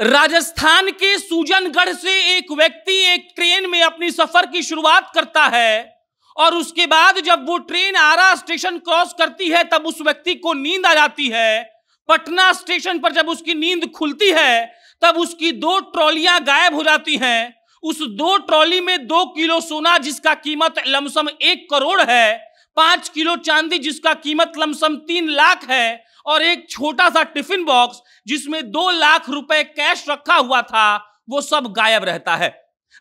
राजस्थान के सूजनगढ़ से एक व्यक्ति एक ट्रेन में अपनी सफर की शुरुआत करता है और उसके बाद जब वो ट्रेन आरा स्टेशन क्रॉस करती है तब उस व्यक्ति को नींद आ जाती है पटना स्टेशन पर जब उसकी नींद खुलती है तब उसकी दो ट्रॉलियां गायब हो जाती हैं उस दो ट्रॉली में दो किलो सोना जिसका कीमत लमसम एक करोड़ है पांच किलो चांदी जिसका कीमत लमसम तीन लाख है और एक छोटा सा टिफिन बॉक्स जिसमें दो लाख रुपए कैश रखा हुआ था वो सब गायब रहता है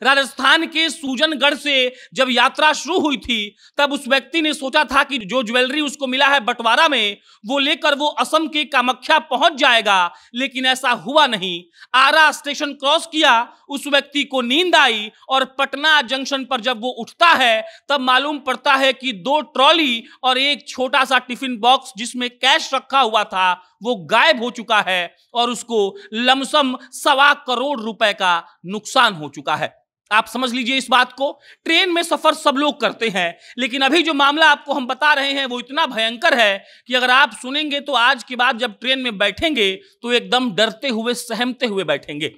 राजस्थान के सूजनगढ़ से जब यात्रा शुरू हुई थी तब उस व्यक्ति ने सोचा था कि जो ज्वेलरी उसको मिला है बंटवारा में वो लेकर वो असम के कामख्या पहुंच जाएगा लेकिन ऐसा हुआ नहीं आरा स्टेशन क्रॉस किया उस व्यक्ति को नींद आई और पटना जंक्शन पर जब वो उठता है तब मालूम पड़ता है कि दो ट्रॉली और एक छोटा सा टिफिन बॉक्स जिसमें कैश रखा हुआ था वो गायब हो चुका है और उसको लमसम सवा करोड़ रुपए का नुकसान हो चुका है आप समझ लीजिए इस बात को ट्रेन में सफर सब लोग करते हैं लेकिन अभी जो मामला आपको हम बता रहे हैं वो इतना भयंकर है कि अगर आप सुनेंगे तो आज के बाद जब ट्रेन में बैठेंगे तो एकदम डरते हुए सहमते हुए बैठेंगे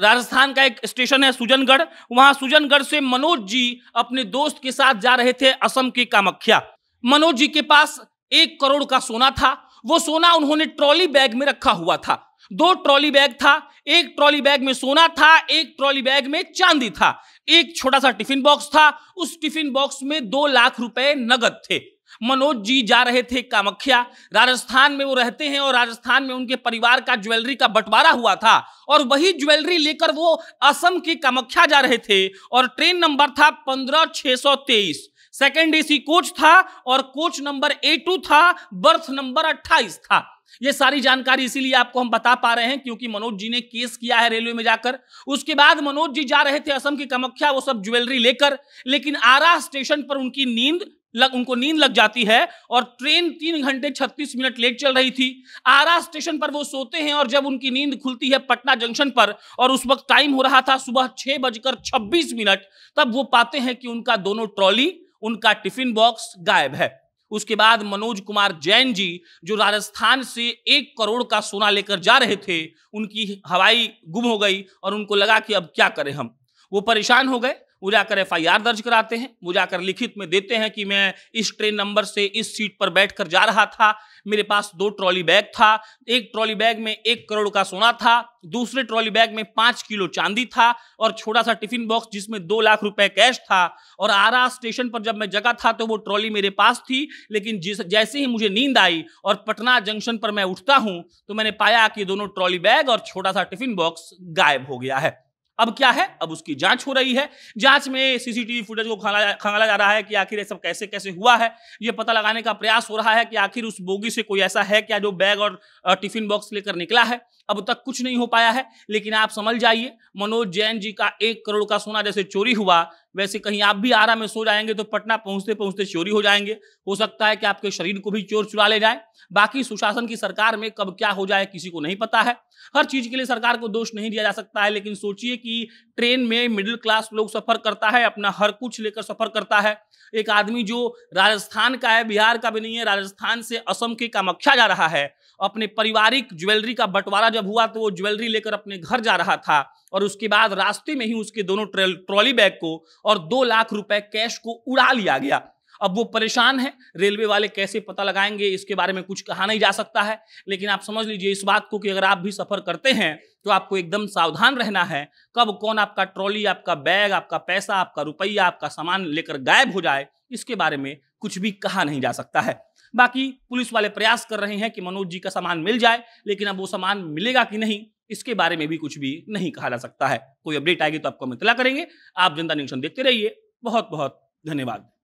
राजस्थान का एक स्टेशन है सुजनगढ़ वहां सुजनगढ़ से मनोज जी अपने दोस्त के साथ जा रहे थे असम के कामख्या मनोज जी के पास एक करोड़ का सोना था वो सोना उन्होंने ट्रॉली बैग में रखा हुआ था दो ट्रॉली बैग था एक ट्रॉली बैग में सोना था एक ट्रॉली बैग में चांदी था एक छोटा सा टिफिन बॉक्स था उस टिफिन बॉक्स में दो लाख रुपए नगद थे मनोज जी जा रहे थे कामख्या राजस्थान में वो रहते हैं और राजस्थान में उनके परिवार का ज्वेलरी का बंटवारा हुआ था और वही ज्वेलरी लेकर वो असम के कामख्या जा रहे थे और ट्रेन नंबर था पंद्रह छह सौ तेईस सेकेंड एसी कोच था और कोच नंबर ए टू था बर्थ नंबर अट्ठाईस था ये सारी जानकारी इसीलिए आपको हम बता पा रहे हैं क्योंकि मनोज जी ने केस किया है रेलवे में जाकर उसके बाद मनोज जी जा रहे थे असम की कमख्या वो सब ज्वेलरी लेकर लेकिन आरा स्टेशन पर उनकी नींद लग उनको नींद लग जाती है और ट्रेन तीन घंटे छत्तीस मिनट लेट चल रही थी आरा स्टेशन पर वो सोते हैं और जब उनकी नींद खुलती है पटना जंक्शन पर और उस वक्त टाइम हो रहा था सुबह छह बजकर छब्बीस मिनट तब वो पाते हैं कि उनका दोनों ट्रॉली उनका टिफिन बॉक्स गायब है उसके बाद मनोज कुमार जैन जी जो राजस्थान से एक करोड़ का सोना लेकर जा रहे थे उनकी हवाई गुम हो गई और उनको लगा कि अब क्या करें हम वो परेशान हो गए वो जाकर एफ दर्ज कराते हैं वो जाकर लिखित में देते हैं कि मैं इस ट्रेन नंबर से इस सीट पर बैठकर जा रहा था मेरे पास दो ट्रॉली बैग था एक ट्रॉली बैग में एक करोड़ का सोना था दूसरे ट्रॉली बैग में पाँच किलो चांदी था और छोटा सा टिफिन बॉक्स जिसमें दो लाख रुपए कैश था और आरा स्टेशन पर जब मैं जगा था तो वो ट्रॉली मेरे पास थी लेकिन जिस जैसे ही मुझे नींद आई और पटना जंक्शन पर मैं उठता हूँ तो मैंने पाया कि दोनों ट्रॉली बैग और छोटा सा टिफिन बॉक्स गायब हो गया है अब क्या है अब उसकी जांच हो रही है जांच में सीसीटीवी फुटेज को खंगाला जा रहा है कि आखिर ये सब कैसे कैसे हुआ है ये पता लगाने का प्रयास हो रहा है कि आखिर उस बोगी से कोई ऐसा है क्या जो बैग और टिफिन बॉक्स लेकर निकला है अब तक कुछ नहीं हो पाया है लेकिन आप समझ जाइए मनोज जैन जी का एक करोड़ का सोना जैसे चोरी हुआ वैसे कहीं आप भी आरा में सो जाएंगे तो पटना पहुंचते पहुंचते चोरी हो जाएंगे हो सकता है कि आपके शरीर को भी चोर चुरा ले जाए बाकी सुशासन की सरकार में कब क्या हो जाए किसी को नहीं पता है हर चीज के लिए सरकार को दोष नहीं दिया जा सकता है लेकिन सोचिए कि ट्रेन में मिडिल क्लास लोग सफर करता है अपना हर कुछ लेकर सफर करता है एक आदमी जो राजस्थान का है बिहार का भी नहीं है राजस्थान से असम के कामाख्या जा रहा है अपने पारिवारिक ज्वेलरी का बंटवारा जब हुआ तो वो ज्वेलरी लेकर अपने घर जा रहा था और उसके बाद रास्ते में ही उसके दोनों ट्रॉली बैग को और दो लाख रुपए कैश को उड़ा लिया गया अब वो परेशान है रेलवे वाले कैसे पता लगाएंगे इसके बारे में कुछ कहा नहीं जा सकता है लेकिन आप समझ लीजिए इस बात को कि अगर आप भी सफ़र करते हैं तो आपको एकदम सावधान रहना है कब कौन आपका ट्रॉली आपका बैग आपका पैसा आपका रुपया आपका सामान लेकर गायब हो जाए इसके बारे में कुछ भी कहा नहीं जा सकता है बाकी पुलिस वाले प्रयास कर रहे हैं कि मनोज जी का सामान मिल जाए लेकिन अब वो सामान मिलेगा कि नहीं इसके बारे में भी कुछ भी नहीं कहा जा सकता है कोई अपडेट आएगी तो आपको हम इतला करेंगे आप जनता निरीक्षण देखते रहिए बहुत बहुत धन्यवाद